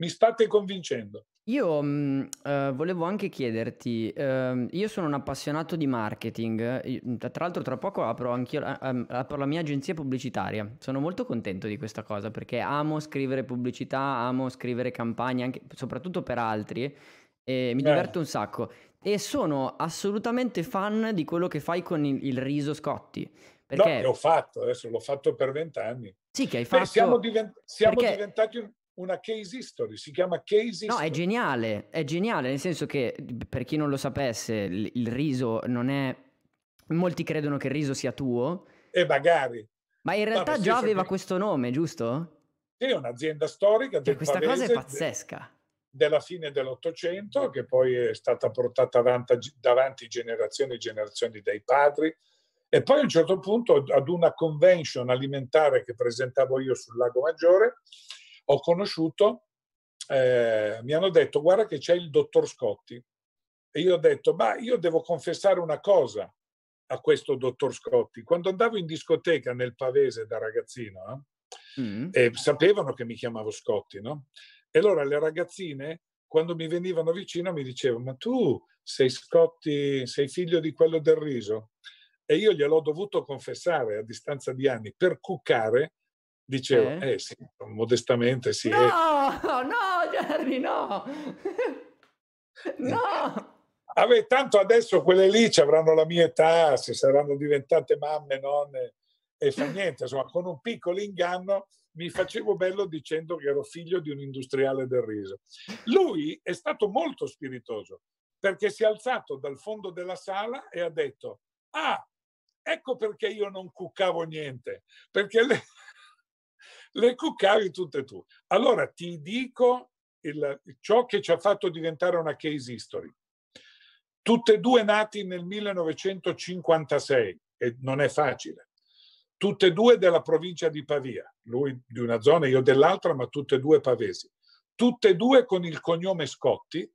mi state convincendo. Io mh, mm, eh, volevo anche chiederti, eh, io sono un appassionato di marketing, eh, tra l'altro tra poco apro, anch'io, eh, apro la mia agenzia pubblicitaria, sono molto contento di questa cosa perché amo scrivere pubblicità, amo scrivere campagne, anche, soprattutto per altri, e mi eh. diverto un sacco e sono assolutamente fan di quello che fai con il, il riso Scotti. Perché... No, l'ho fatto, adesso l'ho fatto per vent'anni. Sì, che hai fatto. Beh, siamo, divent- siamo perché... diventati un una case history, si chiama case history. No, è geniale, è geniale, nel senso che per chi non lo sapesse, il riso non è... Molti credono che il riso sia tuo. E magari. Ma in realtà Vabbè, già aveva che... questo nome, giusto? Sì, è un'azienda storica cioè, del e questa cosa è pazzesca. della fine dell'Ottocento, che poi è stata portata avanti, davanti generazioni e generazioni dai padri, e poi a un certo punto ad una convention alimentare che presentavo io sul Lago Maggiore, ho conosciuto, eh, mi hanno detto guarda che c'è il dottor Scotti. E io ho detto, ma io devo confessare una cosa a questo dottor Scotti. Quando andavo in discoteca nel Pavese da ragazzino, eh, mm. eh, sapevano che mi chiamavo Scotti, no? E allora le ragazzine, quando mi venivano vicino, mi dicevano, ma tu sei Scotti, sei figlio di quello del riso? E io gliel'ho dovuto confessare a distanza di anni per cuccare Dicevo, eh, eh sì, modestamente sì. No, eh. no, Gianni, no! Eh. no! Vabbè, tanto adesso quelle lì ci avranno la mia età, si saranno diventate mamme, nonne, e fa niente. Insomma, con un piccolo inganno mi facevo bello dicendo che ero figlio di un industriale del riso. Lui è stato molto spiritoso, perché si è alzato dal fondo della sala e ha detto, ah, ecco perché io non cuccavo niente, perché lei le cuccavi tutte tu. Allora ti dico il, ciò che ci ha fatto diventare una case history. Tutte e due nati nel 1956 e non è facile. Tutte e due della provincia di Pavia, lui di una zona, io dell'altra, ma tutte e due pavesi. Tutte e due con il cognome Scotti.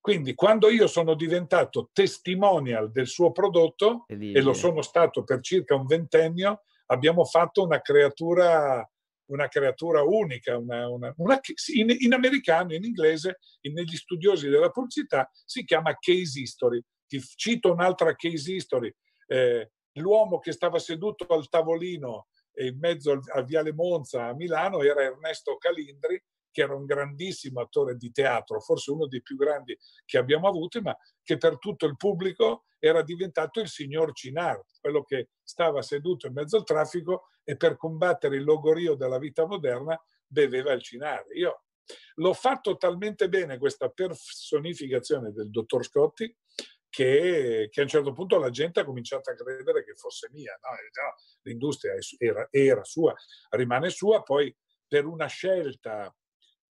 Quindi quando io sono diventato testimonial del suo prodotto, e lo sono stato per circa un ventennio, abbiamo fatto una creatura una creatura unica, una, una, una, in, in, americano, in inglese, in, negli studiosi della pubblicità si chiama case history. Ti cito un'altra case history. Eh, l'uomo che stava seduto al tavolino in mezzo a Viale Monza a Milano era Ernesto Calindri, che era un grandissimo attore di teatro, forse uno dei più grandi che abbiamo avuto, ma che per tutto il pubblico era diventato il signor Cinar, quello che stava seduto in mezzo al traffico e per combattere il logorio della vita moderna beveva il Cinar. Io l'ho fatto talmente bene questa personificazione del dottor Scotti che, che, a un certo punto la gente ha cominciato a credere che fosse mia. No? L'industria era, era sua, rimane sua, poi per una scelta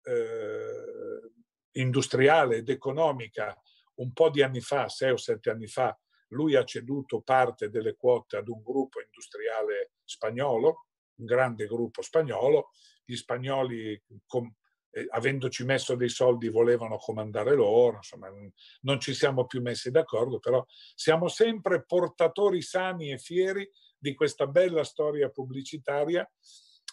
eh, industriale ed economica un po' di anni fa, sei o sette anni fa, lui ha ceduto parte delle quote ad un gruppo industriale spagnolo, un grande gruppo spagnolo. Gli spagnoli, com, eh, avendoci messo dei soldi, volevano comandare loro, insomma, non ci siamo più messi d'accordo, però siamo sempre portatori sani e fieri di questa bella storia pubblicitaria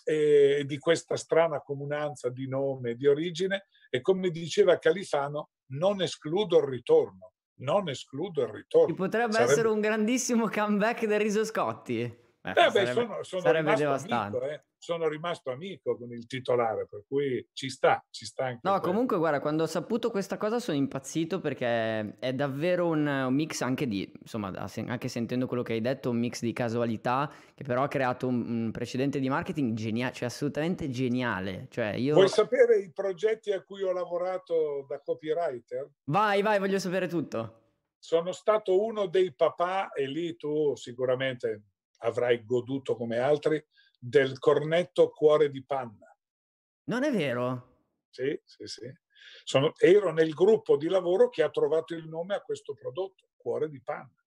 eh, di questa strana comunanza di nome e di origine e come diceva Califano, non escludo il ritorno, non escludo il ritorno. Ci potrebbe sarebbe... essere un grandissimo comeback del Riso Scotti. Eh, eh beh, sarebbe, sono, sono sarebbe devastante. Amico, eh sono rimasto amico con il titolare, per cui ci sta, ci sta anche. No, quello. comunque guarda, quando ho saputo questa cosa sono impazzito perché è davvero un, un mix anche di, insomma, anche sentendo quello che hai detto, un mix di casualità che però ha creato un, un precedente di marketing geniale, cioè assolutamente geniale. Cioè, io... Vuoi sapere i progetti a cui ho lavorato da copywriter? Vai, vai, voglio sapere tutto. Sono stato uno dei papà e lì tu sicuramente avrai goduto come altri del cornetto Cuore di Panna. Non è vero? Sì, sì, sì. Sono, ero nel gruppo di lavoro che ha trovato il nome a questo prodotto, Cuore di Panna.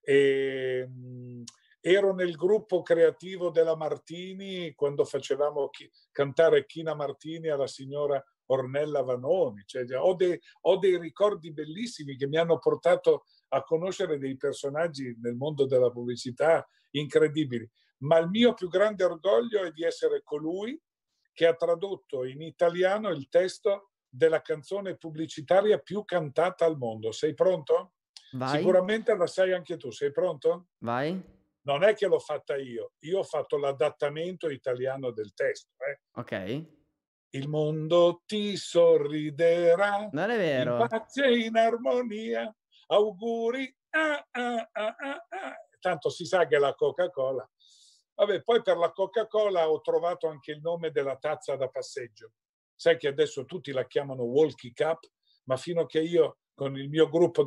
E, ehm, mh, ero nel gruppo creativo della Martini quando facevamo chi, cantare China Martini alla signora Ornella Vanoni. Cioè, ho, dei, ho, dei, ricordi bellissimi che mi hanno portato a conoscere dei personaggi nel mondo della pubblicità incredibili ma il mio più grande orgoglio è di essere colui che ha tradotto in italiano il testo della canzone pubblicitaria più cantata al mondo. Sei pronto? Vai. Sicuramente la sai anche tu. Sei pronto? Vai. Non è che l'ho fatta io, io ho fatto l'adattamento italiano del testo. Eh. Ok. Il mondo ti sorriderà. Non è vero. In pace in armonia. Auguri. Ah, ah, ah, ah, ah. Tanto si sa che la Coca-Cola Vabbè, poi per la Coca-Cola ho trovato anche il nome della tazza da passeggio. Sai che adesso tutti la chiamano Walkie Cup, ma fino a che io con il mio gruppo